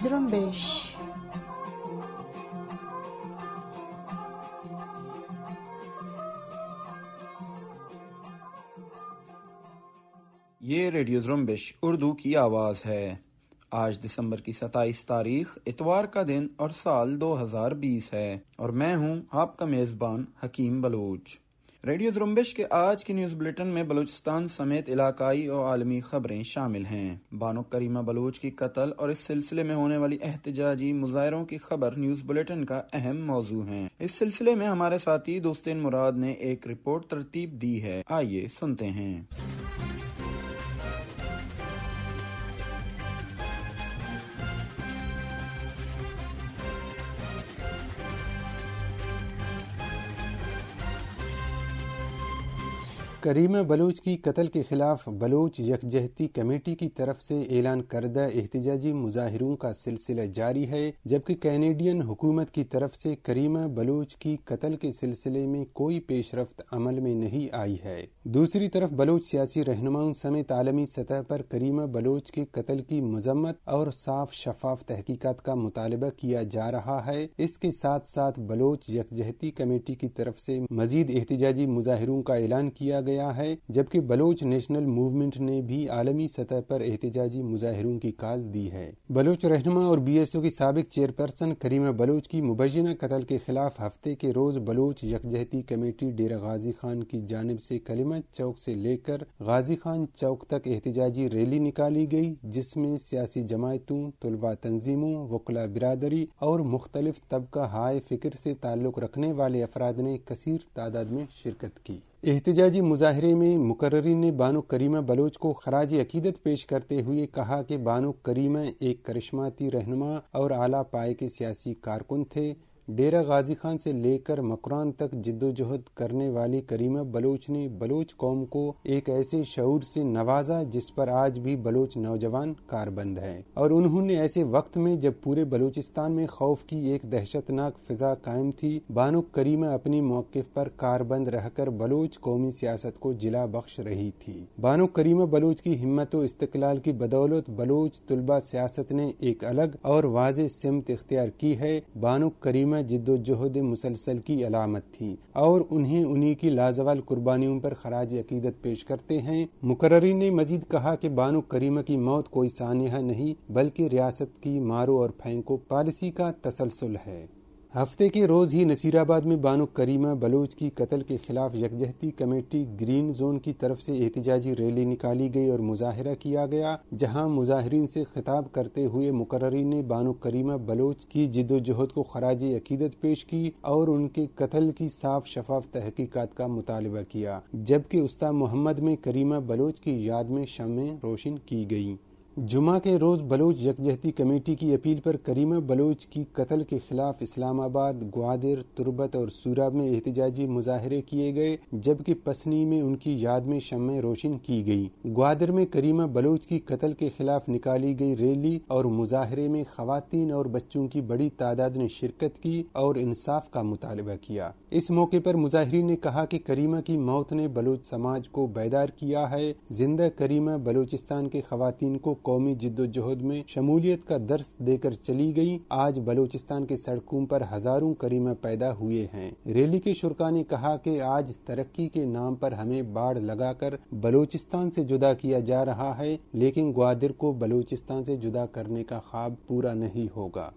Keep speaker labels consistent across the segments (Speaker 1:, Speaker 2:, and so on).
Speaker 1: Zrumbish.
Speaker 2: ये radio जुम्बिश Urdu की आवाज़ है आज दिसंबर की 27 तारीख इतवार का दिन और साल 2020 है और मैं हूं आपका मेज़बान हकीम बलोच रेडियो जुम्बिश के आज की न्यूज बुलेटिन में बलूचिस्तान समेत इलाकाई और आलमी खबरें शामिल हैं बानो करीमा बलूच की कत्ल और इस सिलसिले में होने वाली एहतजाजी मुजाहरों की खबर न्यूज बुलेटिन का अहम मौजू है इस सिलसिले में हमारे साथी दोस्तिन मुराद ने एक रिपोर्ट तरतीब दी है आइए सुनते हैं
Speaker 1: करीमा बलोच की कत्ल के खिलाफ बलोच यकजहती कमेटी की तरफ से ऐलान करदा एहतजाजी मुजाहिरों का सिलसिला जारी है जबकि कैनेडियन हुकूमत की तरफ से करीमा बलोच की कत्ल के सिलसिले में कोई पेशरफ अमल में नहीं आई है दूसरी तरफ बलोच सियासी रहनुमाओं समेत आलमी सतह पर करीमा बलोच के कत्ल की मजम्मत और साफ शफाफ तहकीकत का मुतालबा किया जा रहा है इसके साथ साथ बलोच यकजहती कमेटी की तरफ से मजीद एहतजाजी मुजाहिरों का ऐलान किया गया गया है जबकि बलोच नेशनल मूवमेंट ने भी आलमी सतह पर एहतजाजी मुजाहिरों की काल दी है बलोच रहनुमा और बी एस ओ की सबक चेयरपर्सन करीमा बलोच की मुबैना कतल के खिलाफ हफ्ते के रोज बलोच यकजहती कमेटी डेरा गाजी खान की जानब से कलिमा चौक से लेकर गाजी खान चौक तक एहतजाजी रैली निकाली गई जिसमें सियासी जमायतों तलबा तंजीमों वकला बिरादरी और मुख्तलिफ तबका हाय फिक्र से ताल्लुक़ रखने वाले अफराद ने कसर तादाद में शिरकत की एहतजाजी मुजाहरे में मुकर्रीन ने बानो करीमा बलोच को खराज अकीदत पेश करते हुए कहा कि बानो करीमा एक करिश्माती रहनमा और आला पाए के सियासी कारकुन थे डेरा गाजी खान से लेकर मकरान तक जिद्दोजहद करने वाली करीमा बलोच ने बलोच कौम को एक ऐसे शूर से नवाजा जिस पर आज भी बलोच नौजवान कारबंद है और उन्होंने ऐसे वक्त में जब पूरे बलूचिस्तान में खौफ की एक दहशतनाक फिजा कायम थी बानो करीमा अपनी मौकफ पर कारबंद रहकर बलोच कौमी सियासत को जिला बख्श रही थी बानो करीमा बलोच की हिम्मत व की बदौलत बलोच तलबा सियासत ने एक अलग और वाज सिमत इख्तियार की है बानो करीमा में जद्दोजहद मुसलसल की अलामत थी और उन्हें उन्हीं की लाजवाल कुर्बानियों पर खराज अकीदत पेश करते हैं मुकर्री ने मजीद कहा कि बानो करीमा की मौत कोई सानहा नहीं बल्कि रियासत की मारो और फेंको पॉलिसी का तसलसल है हफ्ते के रोज़ ही नसीराबाद में बानो करीमा बलोच की कत्ल के खिलाफ यकजहती कमेटी ग्रीन जोन की तरफ से एहतजाजी रैली निकाली गई और मुजाहरा किया गया जहां मुजाहरीन से खिताब करते हुए मुकर्रीन ने बानो करीमा बलोच की जिदोजहद को खराज अकीदत पेश की और उनके कत्ल की साफ शफाफ तहकीकत का मुतालबा किया जबकि उस्ता मोहम्मद में करीमा बलोच की याद में शमें रोशन की गयी जुमा के रोज़ बलोच यकजहती कमेटी की अपील पर करीमा बलोच की कत्ल के खिलाफ इस्लामाबाद ग्वादिर तुरबत और सूरा में एहतजाजी मुजाहरे किए गए जबकि पसनी में उनकी याद में शमें रोशन की गई ग्वादिर में करीमा बलोच की कत्ल के खिलाफ निकाली गई रैली और मुजाहरे में खातन और बच्चों की बड़ी तादाद ने शिरकत की और इंसाफ का मुतालबा किया इस मौके पर मुजाहरीन ने कहा कि करीमा की मौत ने बलोच समाज को बेदार किया है जिंदा करीमा बलोचिस्तान के खातन को कौमी जिद्दोजहद में शमूलियत का दर्स देकर चली गई आज बलूचिस्तान की सड़कों पर हजारों करीमा पैदा हुए हैं रैली के शुरा ने कहा कि आज तरक्की के नाम पर हमें बाढ़ लगाकर बलूचिस्तान से जुदा किया जा रहा है लेकिन ग्वादिर को बलूचिस्तान से जुदा करने का ख्वाब पूरा नहीं होगा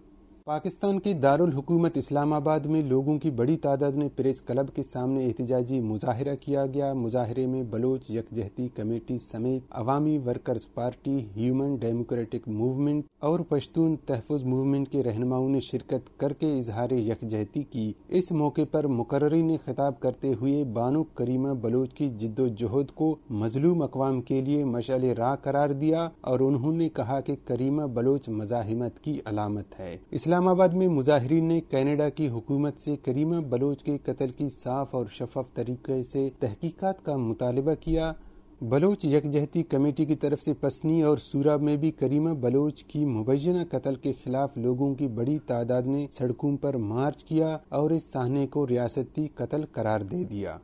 Speaker 1: पाकिस्तान के दारुल हुकूमत इस्लामाबाद में लोगों की बड़ी तादाद ने प्रेस क्लब के सामने एहतजाजी मुजाहरा किया गया मुजाहरे में बलोच यकजहती कमेटी समेत Awami workers party human democratic movement और पश्तून तहफुज मूवमेंट के रहनुमाओं ने शिरकत करके इजहार यकजहती की इस मौके पर मुकर्री ने खिताब करते हुए बानो करीमा बलोच की जिद्दोजहद को मजलूम अकवाम के लिए मशाल राह करार दिया और उन्होंने कहा कि करीमा बलोच मजाहमत की अलामत है इस्लाम इस्लामाबाद में मुजाहरीन ने कनाडा की हुकूमत से करीमा बलोच के कत्ल की साफ और शफाफ तरीके से तहकीकात का मुतालबा किया बलोच यकजहती कमेटी की तरफ से पसनी और सूरा में भी करीमा बलोच की मुबैना कत्ल के खिलाफ लोगों की बड़ी तादाद ने सड़कों पर मार्च किया और इस सहने को रियासती कत्ल करार दे दिया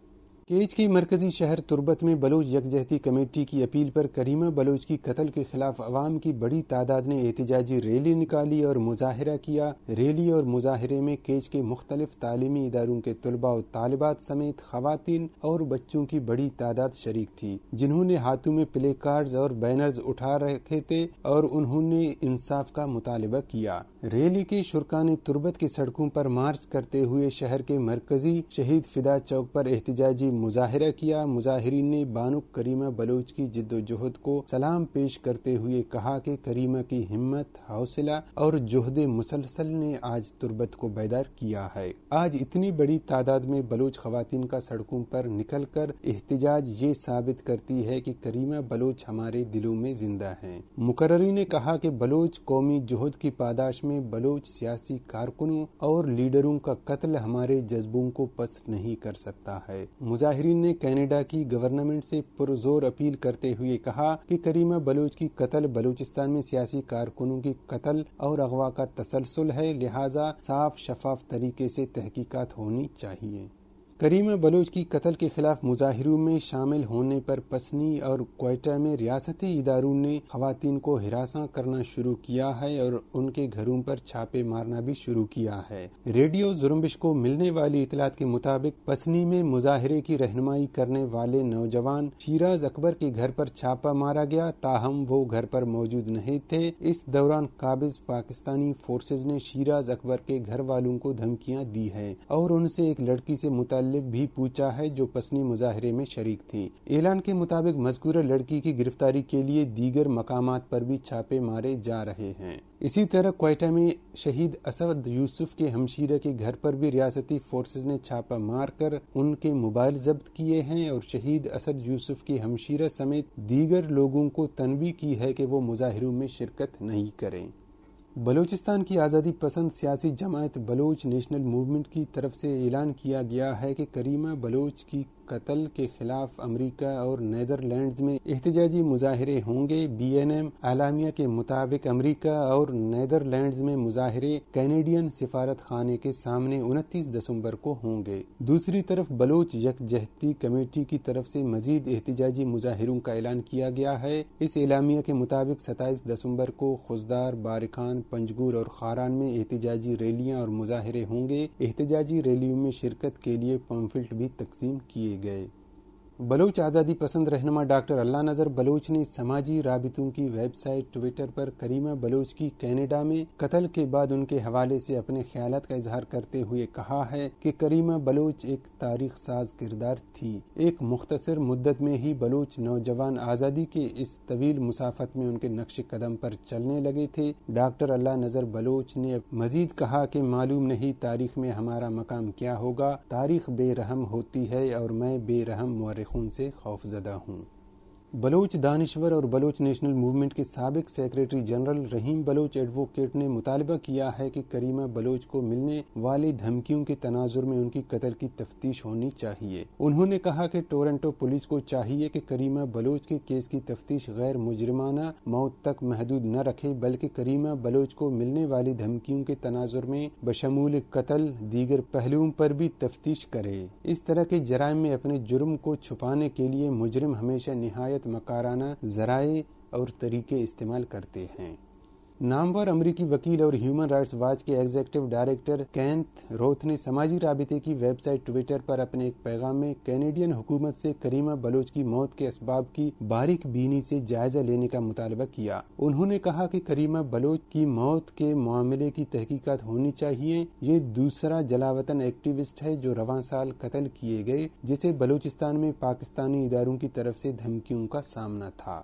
Speaker 1: केज के मरकजी शहर तुर्बत में बलोच यकजहती कमेटी की अपील पर करीमा बलोच की कत्ल के खिलाफ अवाम की बड़ी तादाद ने एहतजाजी रैली निकाली और मुजाहरा किया रैली और मुजाहरे में केज के मुख्तलिफ तालीमी इदारों के तलबा और तालबात समेत खातन और बच्चों की बड़ी तादाद शरीक थी जिन्होंने हाथों में प्ले कार्ड और बैनर्स उठा रखे थे और उन्होंने इंसाफ का मुतालबा किया रैली की शुरा ने तुर्बत की सड़कों पर मार्च करते हुए शहर के मरकजी शहीद फिदा चौक पर एहतजाजी मुजाहरा किया मुजाहरीन ने बानु करीमा बलोच की जिद्दोजहद को सलाम पेश करते हुए कहा कि करीमा की हिम्मत हौसला और जहद मुसलसल ने आज तुर्बत को बेदार किया है आज इतनी बड़ी तादाद में बलोच खुवान का सड़कों पर निकल कर एहतजाज ये साबित करती है की करीमा बलोच हमारे दिलों में जिंदा है मुकर्री ने कहा की बलोच कौमी जहद की पादाश में में बलोच सियासी कारकुनों और लीडरों का कत्ल हमारे जज्बों को पस्त नहीं कर सकता है मुजाहरीन ने कनाडा की गवर्नमेंट से पुरजोर अपील करते हुए कहा कि करीमा बलोच की कत्ल बलूचिस्तान में सियासी कारकुनों की कत्ल और अगवा का तसलसल है लिहाजा साफ शफाफ तरीके से तहकीकात होनी चाहिए करीमा बलोच की कत्ल के खिलाफ मुजाहिरों में शामिल होने पर पसनी और कोयटा में रियासती इदारों ने खातन को हिरासा करना शुरू किया है और उनके घरों पर छापे मारना भी शुरू किया है रेडियो जुर्मिश को मिलने वाली इतलात के मुताबिक पसनी में मुजाहरे की रहनमाई करने वाले नौजवान शीराज अकबर के घर पर छापा मारा गया ताहम वो घर पर मौजूद नहीं थे इस दौरान काबिज पाकिस्तानी फोर्सेज ने शीराज अकबर के घर वालों को धमकियाँ दी है और उनसे एक लड़की से मुतल मुतलिक भी पूछा है जो पसनी मुजाहरे में शरीक थी ऐलान के मुताबिक मजकूर लड़की की गिरफ्तारी के लिए दीगर मकाम पर भी छापे मारे जा रहे हैं इसी तरह कोयटा में शहीद असद यूसुफ के हमशीरा के घर पर भी रियासती फोर्सेज ने छापा मार कर उनके मोबाइल जब्त किए हैं और शहीद असद यूसुफ की हमशीरा समेत दीगर लोगों को तनवी की है कि वो मुजाहिरों में शिरकत नहीं करें बलूचिस्तान की आज़ादी पसंद सियासी जमायत बलोच नेशनल मूवमेंट की तरफ से ऐलान किया गया है कि करीमा बलोच की कत्ल के खिलाफ अमरीका और नैदरलैंड में एहतजाजी मुजाहरे होंगे बी एन एम आलामिया के मुताबिक अमरीका और नैदरलैंड में मुजाहरे कैनेडियन सिफारत खाने के सामने उनतीस दिसम्बर को होंगे दूसरी तरफ बलोच यकजहती कमेटी की तरफ से मजीद एहतजाजी मुजाहरों का ऐलान किया गया है इस एलामिया के मुताबिक सताईस दिसम्बर को खुशदार बारिखान पंजगुर और खारान में एहतजाजी रैलियाँ और मुजाहरे होंगे एहतजाजी रैलियों में शिरकत के लिए पम्फिल्ट भी तकसीम किए geeyey बलूच आज़ादी पसंद रहनुमा डॉक्टर अल्लाह नज़र बलूच ने समाजी राबितों की वेबसाइट ट्विटर पर करीमा बलूच की कनाडा में कत्ल के बाद उनके हवाले से अपने ख्याल का इजहार करते हुए कहा है कि करीमा बलूच एक तारीख साज किरदार थी एक मुख्तर मुद्दत में ही बलूच नौजवान आज़ादी के इस तवील मुसाफत में उनके नक्श कदम पर चलने लगे थे डॉक्टर अल्लाह नज़र बलोच ने मजीद कहा कि मालूम नहीं तारीख में हमारा मकाम क्या होगा तारीख बेरहम होती है और मैं बेरहम मर फ़ारिखून से खौफजदा हूँ बलोच दानश्वर और बलोच नेशनल मूवमेंट के सबक secretary general Rahim Baloch advocate ने मुतालबा किया है कि करीमा बलोच को मिलने वाली धमकियों के तनाजुर में उनकी कतल की तफ्तीश होनी चाहिए उन्होंने कहा कि टोरंटो पुलिस को चाहिए कि करीमा बलोच के केस की तफ्तीश गैर मुजरमाना मौत तक महदूद न रखे बल्कि करीमा बलोच को मिलने वाली धमकियों के तनाजुर में बशमूल कतल दीगर पहलुओं पर भी तफ्तीश करे इस तरह के जराय में अपने जुर्म को छुपाने के लिए मुजरम हमेशा नहायत मकाराना जराए और तरीके इस्तेमाल करते हैं नामवर अमरीकी वकील और ह्यूमन राइट्स वॉच के एग्जेक्टिव डायरेक्टर कैंथ रोथ ने समाजी रबते की वेबसाइट ट्विटर पर अपने एक पैगाम में कैनेडियन हुकूमत से करीमा बलोच की मौत के इसबाब की बारीक बीनी से जायजा लेने का मुतालबा किया उन्होंने कहा कि करीमा बलोच की मौत के मामले की तहकीकात होनी चाहिए ये दूसरा जलावतन एक्टिविस्ट है जो रवा साल कत्ल किए गए जिसे बलूचिस्तान में पाकिस्तानी इदारों की तरफ से धमकियों का सामना था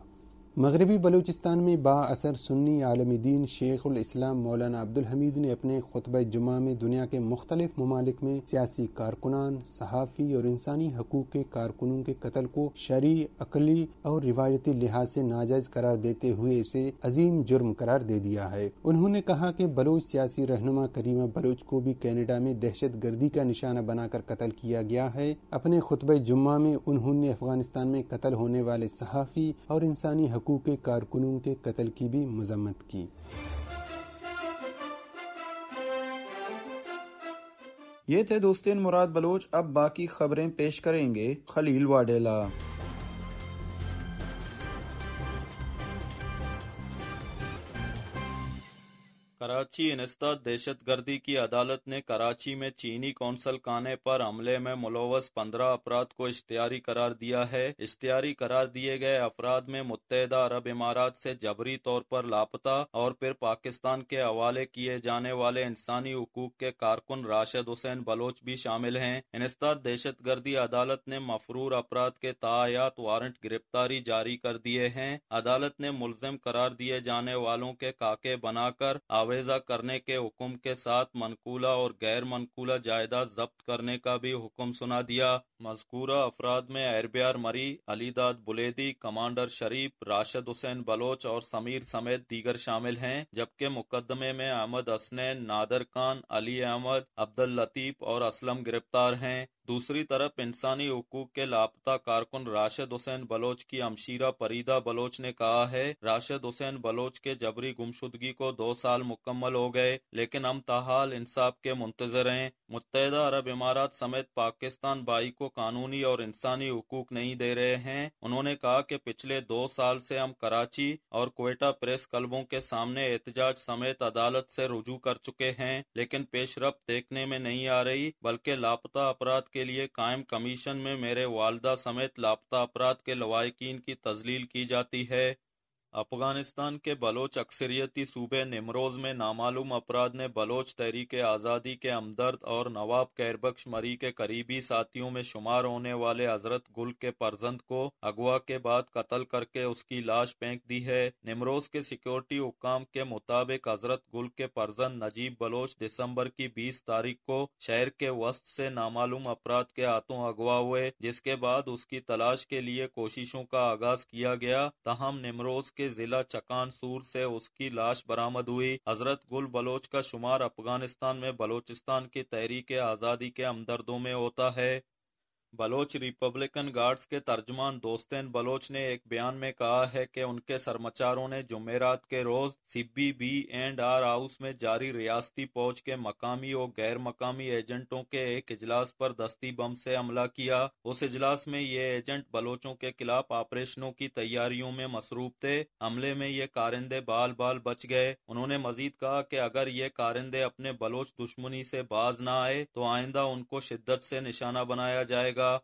Speaker 1: मगरबी बलूचिस्तान में बा असर सुन्नी आलमी दीन शेख शेख़ुलस्लाम मौलाना अब्दुल हमीद ने अपने खुतब जुमा में दुनिया के मुख्तलिफ ममालिक में सियासी कारकुनान सहाफ़ी और इंसानी हकूक़ के कारकुनों के कतल को शरी अकली और रिवायती लिहाज से नाजायज़ करार देते हुए इसे अजीम जुर्म करार दे दिया है उन्होंने कहा कि बलूच सियासी रहनुमा करीमा बलूच को भी कैनेडा में दहशत गर्दी का निशाना बनाकर कतल किया गया है अपने खुतब जुम्मा में उन्होंने अफगानिस्तान में कतल होने वाले सहाफ़ी और इंसानी हुक्कू के कारकुनों के कत्ल की भी मजम्मत की
Speaker 2: ये थे दोस्तीन मुराद बलोच अब बाकी खबरें पेश करेंगे खलील वाडेला कराची दहशत दहशतगर्दी की अदालत ने कराची में चीनी कौंसल खाने पर हमले में मुलवस पंद्रह अफराद को इश्तियारी करार दिया है इश्तियारी करार दिए गए अफराद में मुतहदा अरब इमारात से जबरी तौर पर लापता और फिर पाकिस्तान के हवाले किए जाने वाले इंसानी हकूक के कारकुन राशिद हुसैन बलोच भी शामिल हैं दहशत दहशतगर्दी अदालत ने मफरूर अफराद के तायात वारंट गिरफ्तारी जारी कर दिए हैं अदालत ने मुलजम करार दिए जाने वालों के काके बनाकर आवेद मुआवजा करने के हुक्म के साथ मनकूला और गैर मनकूला जायदाद जब्त करने का भी हुक्म सुना दिया मजकूरा अफराद में एरबियार मरी अलीदाद बुलेदी कमांडर शरीफ राशिद हुसैन बलोच और समीर समेत दीगर शामिल हैं जबकि मुकदमे में अहमद हसनैन नादर खान अली अहमद अब्दुल लतीफ और असलम गिरफ्तार हैं दूसरी तरफ इंसानी हकूक के लापता कारकुन राशिद हुसैन बलोच की अमशीरा परीदा बलोच ने कहा है राशिद हुसैन बलोच के जबरी गुमशुदगी को दो साल मुकम्मल हो गए लेकिन हम तहाल इंसाफ के मुंतजर हैं मुतहदा अरब इमारात समेत पाकिस्तान बाई को कानूनी और इंसानी हकूक नहीं दे रहे हैं उन्होंने कहा कि पिछले दो साल से हम कराची और क्वेटा प्रेस क्लबों के सामने एहतजाज समेत अदालत से रुजू कर चुके हैं लेकिन पेशरफ देखने में नहीं आ रही बल्कि लापता अपराध के लिए कायम कमीशन में मेरे वालदा समेत लापता अपराध के लवाकिन की तजलील की जाती है अफगानिस्तान के बलोच अक्सरियती सूबे निमरोज में नामालूम अफराद ने बलोच तहरीक आजादी के हमदर्द और नवाब कैरबख्श मरी के करीबी साथियों में शुमार होने वाले हजरत गुल के परजंद को अगवा के बाद कत्ल करके उसकी लाश फेंक दी है। निमरोज के सिक्योरिटी हुकाम के मुताबिक हजरत गुल के परजंद नजीब बलोच दिसंबर की बीस तारीख को शहर के वस्त से नामालूम अफराद के हाथों अगवा हुए जिसके बाद उसकी तलाश के लिए कोशिशों का आगाज किया गया तहम निमरोज के जिला जिला चकानसूर से उसकी लाश बरामद हुई हजरत गुल बलोच का शुमार अफगानिस्तान में बलोचिस्तान की तहरीक आज़ादी के हमदर्दों में होता है बलोच रिपब्लिकन गार्ड्स के तर्जमान दोस्तैन बलोच ने एक बयान में कहा है कि उनके सरमाचारों ने जुमेरात के रोज Sibi B and R house में जारी रियासती फौज के मकामी और गैर मकामी एजेंटों के एक इजलास पर दस्ती बम से हमला किया उस इजलास में ये एजेंट बलोचों के खिलाफ ऑपरेशनों की तैयारियों में मसरूफ थे हमले में ये कारिंदे बाल बाल बच गए उन्होंने मजीद कहा की अगर ये कारिंदे अपने बलोच दुश्मनी से बाज न आए तो आइंदा उनको शिद्दत से निशाना बनाया जाएगा ago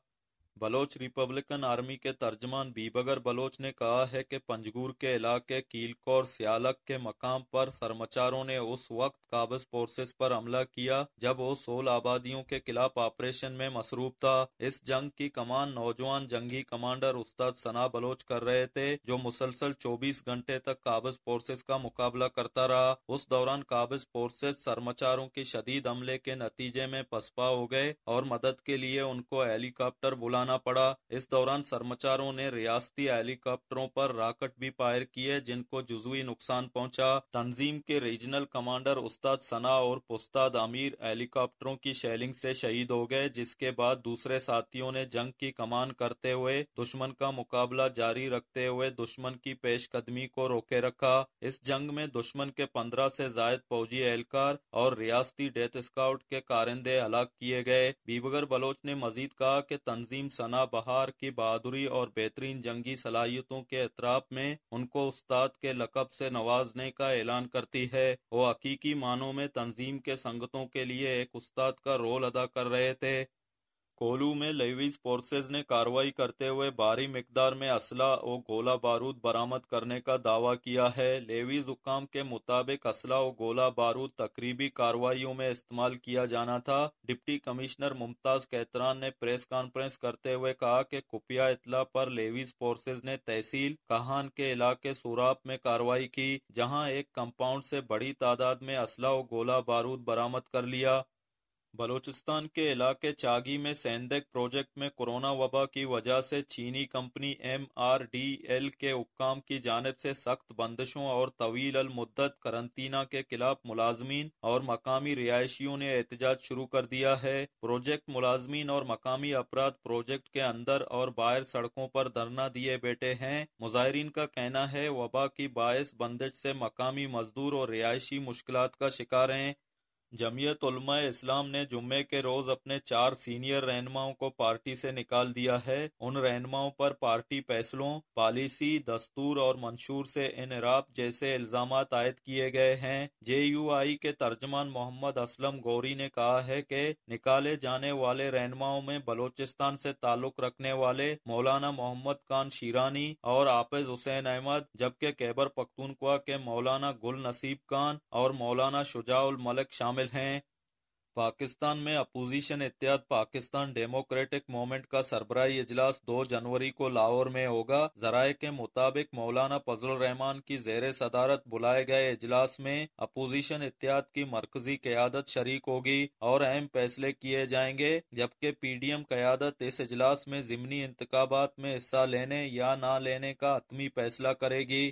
Speaker 2: बलोच रिपब्लिकन आर्मी के तर्जमान बीबगर बलोच ने कहा है कि पंजगूर के इलाके कीलकोर सियालक के मकाम पर सरमचारों ने उस वक्त काबज फोर्सेस पर हमला किया जब वो सोल आबादियों के खिलाफ ऑपरेशन में मसरूफ था इस जंग की कमान नौजवान जंगी कमांडर उस्ताद सना बलोच कर रहे थे जो मुसलसल चौबीस घंटे तक काबज फोर्सेस का मुकाबला करता रहा उस दौरान काबज फोर्सेज सरमाचारों के शदीद हमले के नतीजे में पसपा हो गए और मदद के लिए उनको हेलीकॉप्टर बुला उठाना पड़ा इस दौरान सरमचारों ने रियासती हेलीकॉप्टरों पर राकेट भी फायर किए जिनको जुजुई नुकसान पहुंचा तंजीम के रीजनल कमांडर उस्ताद सना और पुस्ताद आमिर हेलीकॉप्टरों की शेलिंग से शहीद हो गए जिसके बाद दूसरे साथियों ने जंग की कमान करते हुए दुश्मन का मुकाबला जारी रखते हुए दुश्मन की पेशकदमी को रोके रखा इस जंग में दुश्मन के पंद्रह से जायद फौजी एहलकार और रियासती डेथ स्काउट के कारिंदे हलाक किए गए बीबगर बलोच ने मजीद कहा कि तंजीम सना बहार की बहादुरी और बेहतरीन जंगी सलाहियतों के एतराब में उनको उस्ताद के लकब से नवाजने का ऐलान करती है वो हकीकी मानों में तंजीम के संगतों के लिए एक उस्ताद का रोल अदा कर रहे थे कोलू में लेवीज फोर्सेज ने कार्रवाई करते हुए भारी मकदार में असला और गोला बारूद बरामद करने का दावा किया है लेवीज हुकाम के मुताबिक असला और गोला बारूद तकरीबी कार्रवाइयों में इस्तेमाल किया जाना था डिप्टी कमिश्नर मुमताज कैतरान ने प्रेस कॉन्फ्रेंस करते हुए कहा कि खुफिया इतला पर लेवीज फोर्सेज ने तहसील कहान के इलाके सूराब में कार्रवाई की जहाँ एक कंपाउंड से बड़ी तादाद में असला और गोला बारूद बरामद कर लिया बलूचिस्तान के इलाके चागी में सैंदक प्रोजेक्ट में कोरोना वबा की वजह से चीनी कंपनी एल के हुक्काम की जानब से सख्त बंदिशों और तवील अलमुद्दत करंतना के खिलाफ मुलाजमीन और मकामी रिहायशियों ने एहतजाज शुरू कर दिया है प्रोजेक्ट मुलाजमीन और मकामी अपराध प्रोजेक्ट के अंदर और बाहर सड़कों पर धरना दिए बैठे हैं मुजाहरीन का कहना है वबा की बायस बंदिश से मकामी मजदूर और रिहायशी मुश्किल का शिकार है जमीयत उलमा इस्लाम ने जुम्मे के रोज अपने चार सीनियर रहनुमाओं को पार्टी से निकाल दिया है उन रहनुमाओं पर पार्टी फैसलों पॉलिसी दस्तूर और मंशूर से इनराब जैसे इल्जाम आयद किए गए हैं आई के तर्जमान मोहम्मद असलम गौरी ने कहा है कि निकाले जाने वाले रहनुमाओं में बलोचिस्तान से ताल्लुक रखने वाले मौलाना मोहम्मद खान शीरानी और आपिज हुसैन अहमद जबकि कैबर पख्तूनख्वा के मौलाना गुल नसीब खान और मौलाना शुजाउल मलिक शामिल शामिल हैं पाकिस्तान में अपोजिशन एहतियात पाकिस्तान डेमोक्रेटिक मूवमेंट का सरबराही इजलास 2 जनवरी को लाहौर में होगा जराये के मुताबिक मौलाना फजल रहमान की जेर सदारत बुलाए गए इजलास में अपोजिशन एहतियात की मरकजी क्यादत शरीक होगी और अहम फैसले किए जाएंगे जबकि पी डी एम क्यादत इस इजलास में जिमनी इंतबात में हिस्सा लेने या न लेने का हतमी फैसला करेगी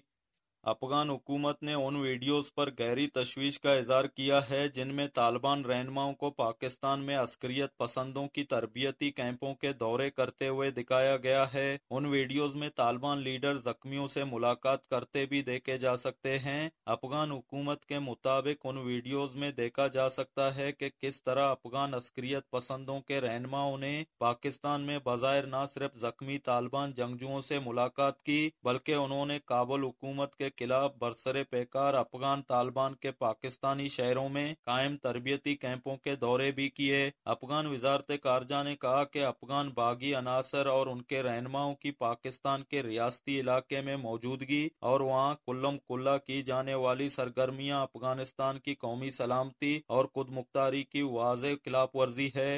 Speaker 2: अफगान हुकूमत ने उन वीडियोज पर गहरी तशवीश का इजहार किया है जिनमें तालिबान रहनुमाओं को पाकिस्तान में अस्करियत पसंदों की तरबियती कैंपों के दौरे करते हुए दिखाया गया है उन वीडियोज में तालिबान लीडर जख्मियों से मुलाकात करते भी देखे जा सकते हैं अफगान हुकूमत के मुताबिक उन वीडियोज में देखा जा सकता है कि किस तरह अफगान अस्करियत पसंदों के रहनुमाओं ने पाकिस्तान में बाजायर न सिर्फ जख्मी तालिबान जंगजुओं से मुलाकात की बल्कि उन्होंने काबुल हुकूमत के खिलाफ बरसरे पैकार अफगान तालिबान के पाकिस्तानी शहरों में कायम तरबियती कैंपों के दौरे भी किए अफगान वजारत कारजा ने कहा की अफगान बागी अनासर और उनके रहनुमाओं की पाकिस्तान के रियाती इलाके में मौजूदगी और वहाँ कुल्लम कुल्ला की जाने वाली सरगर्मियाँ अफगानिस्तान की कौमी सलामती और खुद मुख्तारी की वाज खिलाफ वर्जी है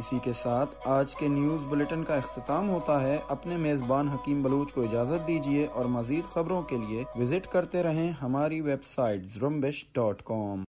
Speaker 2: इसी के साथ आज के न्यूज बुलेटिन का अख्ताम होता है अपने मेजबान हकीम बलूच को इजाजत दीजिए और मजीद खबरों के लिए विजिट करते रहें हमारी वेबसाइट जुम्बिश डॉट कॉम